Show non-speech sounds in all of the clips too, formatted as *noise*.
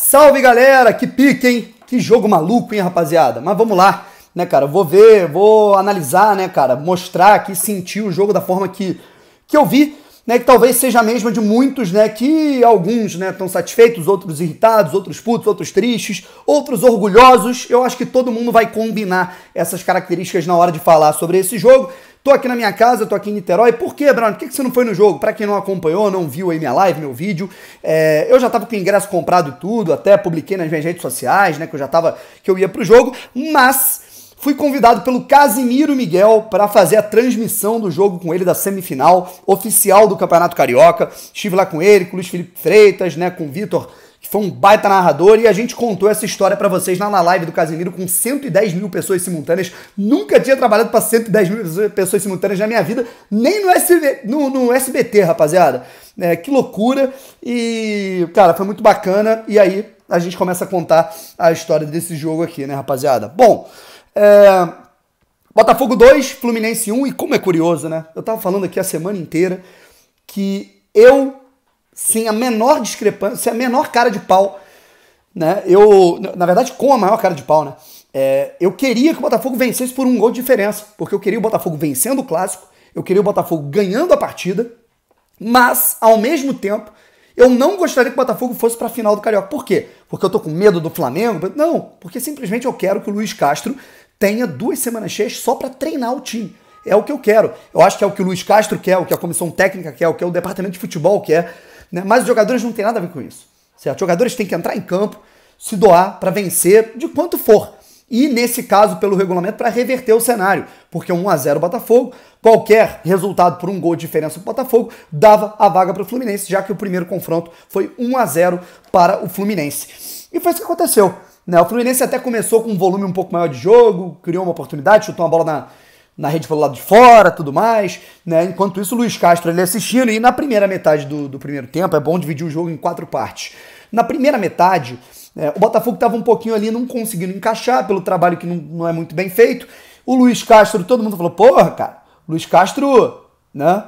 Salve galera, que pique, hein? Que jogo maluco, hein, rapaziada? Mas vamos lá, né, cara? Vou ver, vou analisar, né, cara? Mostrar aqui, sentir o jogo da forma que, que eu vi, né? Que talvez seja a mesma de muitos, né? Que alguns, né, estão satisfeitos, outros irritados, outros putos, outros tristes, outros orgulhosos. Eu acho que todo mundo vai combinar essas características na hora de falar sobre esse jogo. Tô aqui na minha casa, tô aqui em Niterói. Por que, Brown? Por que, que você não foi no jogo? Para quem não acompanhou, não viu aí minha live, meu vídeo, é, eu já tava com o ingresso comprado e tudo, até publiquei nas minhas redes sociais, né? Que eu já tava, que eu ia pro jogo, mas fui convidado pelo Casimiro Miguel para fazer a transmissão do jogo com ele da semifinal oficial do Campeonato Carioca. Estive lá com ele, com o Luiz Felipe Freitas, né, com o Vitor que foi um baita narrador, e a gente contou essa história para vocês lá na live do Casimiro com 110 mil pessoas simultâneas. Nunca tinha trabalhado para 110 mil pessoas simultâneas na minha vida, nem no, no, no SBT, rapaziada. É, que loucura! E, cara, foi muito bacana. E aí a gente começa a contar a história desse jogo aqui, né, rapaziada? Bom, é... Botafogo 2, Fluminense 1, e como é curioso, né? Eu tava falando aqui a semana inteira que eu sem a menor discrepância, sem a menor cara de pau, né? Eu, na verdade, com a maior cara de pau, né? É, eu queria que o Botafogo vencesse por um gol de diferença, porque eu queria o Botafogo vencendo o clássico, eu queria o Botafogo ganhando a partida, mas ao mesmo tempo eu não gostaria que o Botafogo fosse para a final do Carioca. Por quê? Porque eu tô com medo do Flamengo? Não, porque simplesmente eu quero que o Luiz Castro tenha duas semanas cheias só para treinar o time. É o que eu quero. Eu acho que é o que o Luiz Castro quer, o que a comissão técnica quer, o que o departamento de futebol quer né? Mas os jogadores não têm nada a ver com isso. Certo? Os jogadores têm que entrar em campo, se doar para vencer, de quanto for. E, nesse caso, pelo regulamento, para reverter o cenário. Porque 1 a 0 Botafogo, qualquer resultado por um gol de diferença para o Botafogo dava a vaga para o Fluminense, já que o primeiro confronto foi 1 a 0 para o Fluminense. E foi isso que aconteceu. Né? O Fluminense até começou com um volume um pouco maior de jogo, criou uma oportunidade, chutou uma bola na, na rede pelo lado de fora, tudo mais, né? Enquanto isso, o Luiz Castro ele assistindo e na primeira metade do, do primeiro tempo, é bom dividir o jogo em quatro partes. Na primeira metade, é, o Botafogo estava um pouquinho ali não conseguindo encaixar pelo trabalho que não, não é muito bem feito. O Luiz Castro, todo mundo falou, porra, cara, Luiz Castro, né?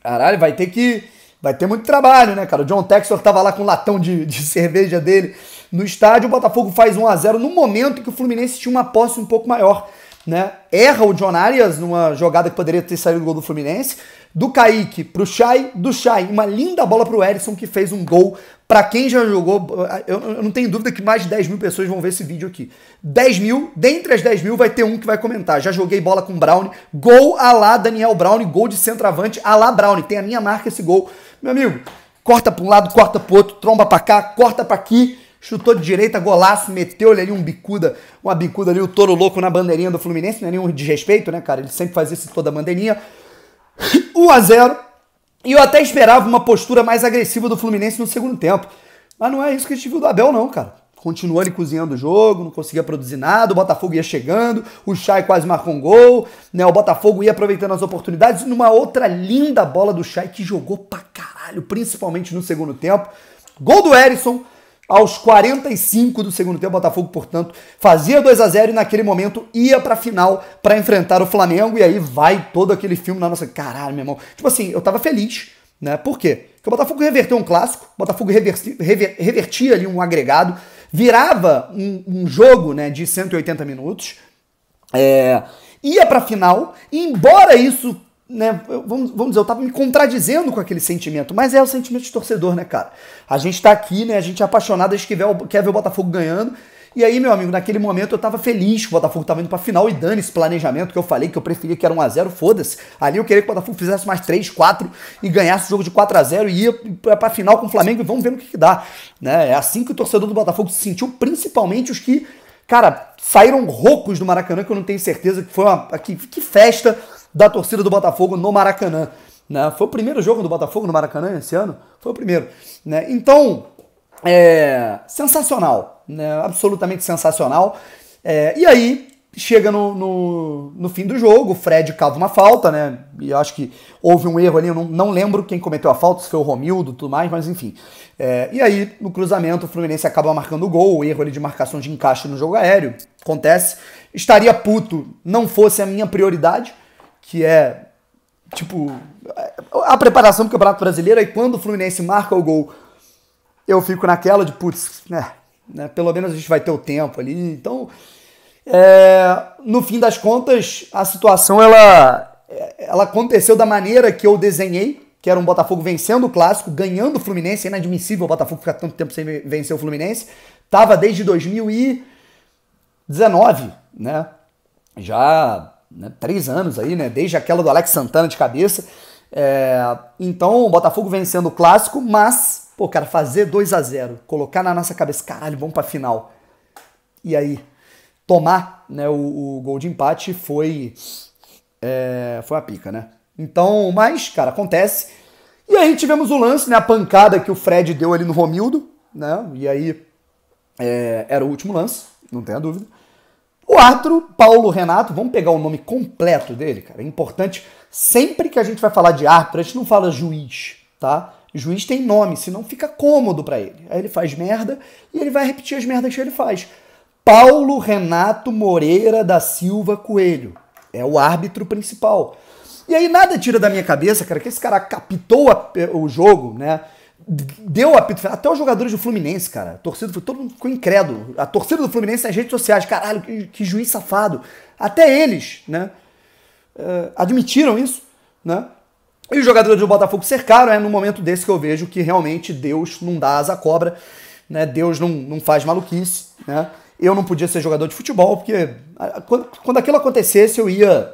Caralho, vai ter que. Vai ter muito trabalho, né, cara? O John Texor tava lá com um latão de, de *laughs* cerveja dele no estádio. O Botafogo faz 1 a 0 no momento que o Fluminense tinha uma posse um pouco maior né? Erra o John Arias numa jogada que poderia ter saído do gol do Fluminense. Do Kaique pro Chay, do Chay, uma linda bola pro Erisson que fez um gol. Para quem já jogou, eu, eu, não tenho dúvida que mais de 10 mil pessoas vão ver esse vídeo aqui. 10 mil, dentre as 10 mil vai ter um que vai comentar. Já joguei bola com Brown, gol a lá Daniel Brown, gol de centroavante a lá Brown. Tem a minha marca esse gol. Meu amigo, corta pra um lado, corta pro outro, tromba pra cá, corta pra aqui chutou de direita, golaço, meteu-lhe ali um bicuda, uma bicuda ali, o touro louco na bandeirinha do Fluminense, não é nenhum desrespeito, né, cara? Ele sempre faz isso toda a bandeirinha. 1 a 0 E eu até esperava uma postura mais agressiva do Fluminense no segundo tempo. Mas não é isso que a gente viu do Abel, não, cara continuou ali cozinhando o jogo, não conseguia produzir nada, o Botafogo ia chegando, o Chay quase marcou um gol, né? O Botafogo ia aproveitando as oportunidades, numa outra linda bola do Chay que jogou pra caralho, principalmente no segundo tempo. Gol do Erisson, aos 45 do segundo tempo, o Botafogo, portanto, fazia 2 a 0 e naquele momento ia pra final para enfrentar o Flamengo. E aí vai todo aquele filme na nossa. Caralho, meu irmão. Tipo assim, eu tava feliz, né? Por quê? Porque o Botafogo reverteu um clássico, o Botafogo reverti, rever, revertia ali um agregado, virava um, um jogo né, de 180 minutos. É, ia para a final, e embora isso né, vamos, vamos dizer, eu estava me contradizendo com aquele sentimento, mas é o sentimento de torcedor, né, cara? A gente está aqui, né, a gente é apaixonado, a gente quer ver, o, quer ver o Botafogo ganhando. E aí, meu amigo, naquele momento eu tava feliz que o Botafogo tava indo pra final e dane esse planejamento que eu falei que eu preferia que era 1x0, foda-se. Ali eu queria que o Botafogo fizesse mais 3, 4 e ganhasse o jogo de 4x0 e ia pra, pra final com o Flamengo e vamos ver o que, que dá. Né? É assim que o torcedor do Botafogo se sentiu, principalmente os que, cara, saíram roucos do Maracanã, que eu não tenho certeza que foi uma. Que, que festa! da torcida do Botafogo no Maracanã. Né? Foi o primeiro jogo do Botafogo no Maracanã esse ano? Foi o primeiro. Né? Então, é, sensacional, né? absolutamente sensacional. É, e aí, chega no, no, no, fim do jogo, o Fred cava uma falta, né? E acho que houve um erro ali, eu não, não lembro quem cometeu a falta, se foi o Romildo tudo mais, mas enfim. É, e aí, no cruzamento, o Fluminense acaba marcando o gol, o erro ali de marcação de encaixe no jogo aéreo, acontece. Estaria puto, não fosse a minha prioridade, que é tipo a preparação do Campeonato Brasileiro, aí é quando o Fluminense marca o gol, eu fico naquela de putz, né, né, pelo menos a gente vai ter o tempo ali. Então, é, no fim das contas, a situação ela ela aconteceu da maneira que eu desenhei, que era um Botafogo vencendo o clássico, ganhando o Fluminense, é inadmissível o Botafogo ficar tanto tempo sem vencer o Fluminense. Tava desde 2019, né? Já né, três anos aí, né? Desde aquela do Alex Santana de cabeça. É, então, o Botafogo vencendo o clássico, mas, pô, cara, fazer 2 a 0 colocar na nossa cabeça, caralho, vamos pra final. E aí, tomar né, o, o gol de empate foi. É, foi a pica, né? Então, mas, cara, acontece. E aí tivemos o lance, né? A pancada que o Fred deu ali no Romildo, né? E aí é, era o último lance, não tenha dúvida. O árbitro, Paulo Renato, vamos pegar o nome completo dele, cara. É importante, sempre que a gente vai falar de árbitro, a gente não fala juiz, tá? Juiz tem nome, senão fica cômodo para ele. Aí ele faz merda e ele vai repetir as merdas que ele faz. Paulo Renato Moreira da Silva Coelho. É o árbitro principal. E aí nada tira da minha cabeça, cara, que esse cara captou a, o jogo, né? deu apito Até os jogadores do Fluminense, cara. A torcida, todo mundo ficou incrédulo. A torcida do Fluminense nas redes sociais, caralho, que, que juiz safado. Até eles, né? Uh, admitiram isso, né? E os jogadores do Botafogo cercaram, é no momento desse que eu vejo que realmente Deus não dá asa à cobra, né? Deus não, não faz maluquice, né? Eu não podia ser jogador de futebol, porque quando, quando aquilo acontecesse, eu ia.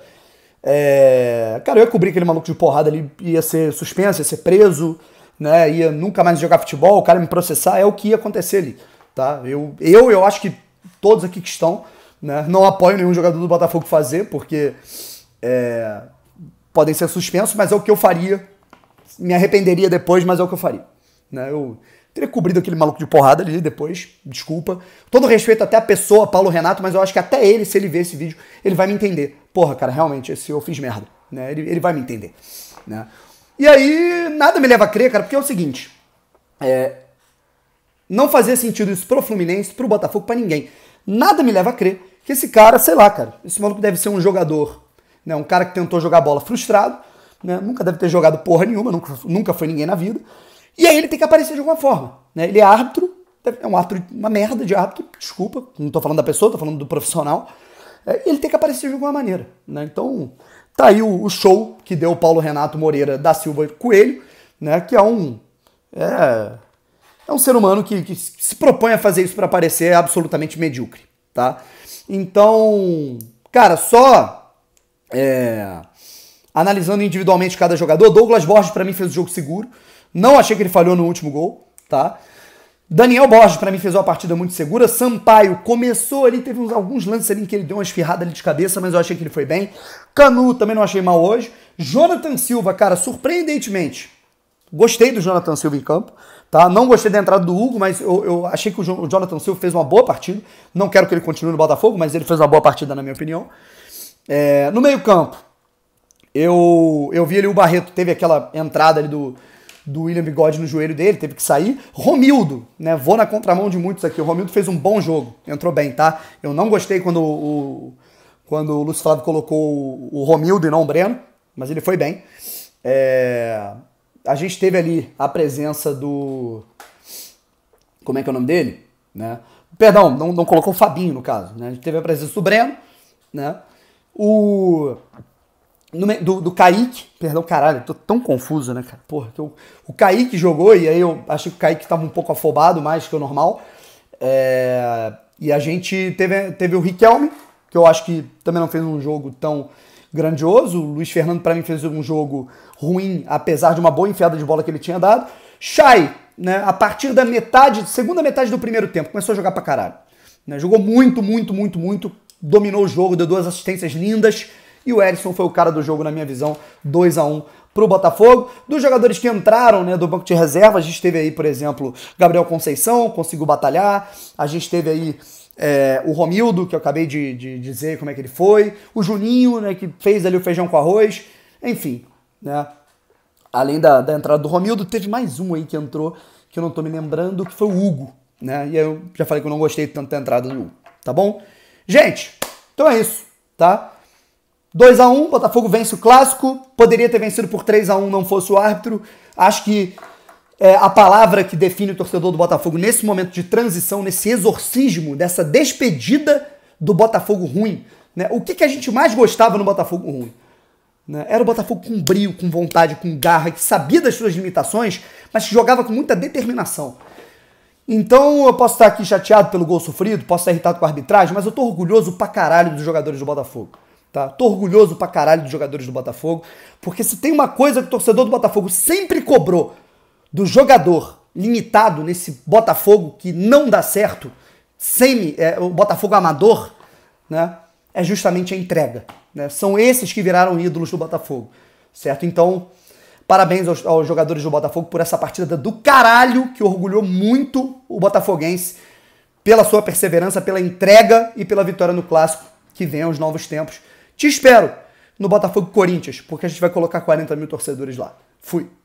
É... Cara, eu ia cobrir aquele maluco de porrada ali, ia ser suspenso, ia ser preso, né, ia nunca mais jogar futebol, o cara me processar, é o que ia acontecer ali, tá? Eu, eu, eu acho que todos aqui que estão, né, não apoiam nenhum jogador do Botafogo fazer, porque é, podem ser suspensos, mas é o que eu faria, me arrependeria depois, mas é o que eu faria, né? Eu teria cobrido aquele maluco de porrada ali depois, desculpa. Todo respeito até a pessoa, Paulo Renato, mas eu acho que até ele, se ele ver esse vídeo, ele vai me entender. Porra, cara, realmente, esse eu fiz merda, né? Ele, ele vai me entender, né? E aí nada me leva a crer, cara, porque é o seguinte. É, não fazia sentido isso pro Fluminense, pro Botafogo, para ninguém. Nada me leva a crer que esse cara, sei lá, cara, esse maluco deve ser um jogador, né? Um cara que tentou jogar bola frustrado, né? Nunca deve ter jogado porra nenhuma, nunca, nunca foi ninguém na vida. E aí ele tem que aparecer de alguma forma, né? Ele é árbitro, é um árbitro, uma merda de árbitro, desculpa, não tô falando da pessoa, tô falando do profissional. É, ele tem que aparecer de alguma maneira, né? Então, Tá aí o, o show que deu Paulo Renato Moreira da Silva Coelho, né? Que é um. É, é um ser humano que, que se propõe a fazer isso para parecer absolutamente medíocre, tá? Então, cara, só é, analisando individualmente cada jogador, Douglas Borges para mim fez o jogo seguro. Não achei que ele falhou no último gol, tá? Daniel Borges, para mim, fez uma partida muito segura. Sampaio começou ali, teve uns, alguns lances ali em que ele deu uma esfirrada ali de cabeça, mas eu achei que ele foi bem. Canu também não achei mal hoje. Jonathan Silva, cara, surpreendentemente, gostei do Jonathan Silva em campo. Tá? Não gostei da entrada do Hugo, mas eu, eu achei que o, jo o Jonathan Silva fez uma boa partida. Não quero que ele continue no Botafogo, mas ele fez uma boa partida, na minha opinião. É, no meio-campo, eu, eu vi ali o Barreto, teve aquela entrada ali do, do William Bigode no joelho dele, teve que sair. Romildo, né? Vou na contramão de muitos aqui. O Romildo fez um bom jogo, entrou bem, tá? Eu não gostei quando o, quando o Lúcio Flávio colocou o Romildo e não o Breno, mas ele foi bem. É... A gente teve ali a presença do. Como é que é o nome dele? Né? Perdão, não, não colocou o Fabinho no caso. Né? A gente teve a presença do Breno, né? O do, do Kaique, perdão, caralho, tô tão confuso, né, cara? Porra, eu, o Kaique jogou e aí eu achei que o Kaique tava um pouco afobado mais que o normal. É, e a gente teve, teve o Riquelme, que eu acho que também não fez um jogo tão grandioso. O Luiz Fernando, para mim, fez um jogo ruim, apesar de uma boa enfiada de bola que ele tinha dado. Chay, né, a partir da metade, segunda metade do primeiro tempo, começou a jogar pra caralho. Né, jogou muito, muito, muito, muito. Dominou o jogo, deu duas assistências lindas. E o Edson foi o cara do jogo, na minha visão, 2 a 1 para o Botafogo. Dos jogadores que entraram né, do banco de reserva, a gente teve aí, por exemplo, Gabriel Conceição, conseguiu batalhar. A gente teve aí é, o Romildo, que eu acabei de, de, dizer como é que ele foi. O Juninho, né, que fez ali o feijão com arroz. Enfim, né? Além da, da entrada do Romildo, teve mais um aí que entrou, que eu não estou me lembrando, que foi o Hugo. Né? E eu já falei que eu não gostei tanto da entrada do Hugo, tá bom? Gente, então é isso, tá? 2 a 1 Botafogo vence o clássico. Poderia ter vencido por 3 a 1 não fosse o árbitro. Acho que é, a palavra que define o torcedor do Botafogo nesse momento de transição, nesse exorcismo, dessa despedida do Botafogo ruim. Né? O que, que a gente mais gostava no Botafogo ruim? Né? Era o Botafogo com brilho, com vontade, com garra, que sabia das suas limitações, mas que jogava com muita determinação. Então eu posso estar aqui chateado pelo gol sofrido, posso estar irritado com a arbitragem, mas eu tô orgulhoso pra caralho dos jogadores do Botafogo. Tá? Tô orgulhoso pra caralho dos jogadores do Botafogo, porque se tem uma coisa que o torcedor do Botafogo sempre cobrou do jogador limitado nesse Botafogo que não dá certo, semi, é, o Botafogo amador, né? É justamente a entrega. Né? São esses que viraram ídolos do Botafogo, certo? Então, parabéns aos, aos jogadores do Botafogo por essa partida do caralho que orgulhou muito o Botafoguense pela sua perseverança, pela entrega e pela vitória no clássico que vem aos novos tempos. Te espero no Botafogo Corinthians, porque a gente vai colocar 40 mil torcedores lá. Fui.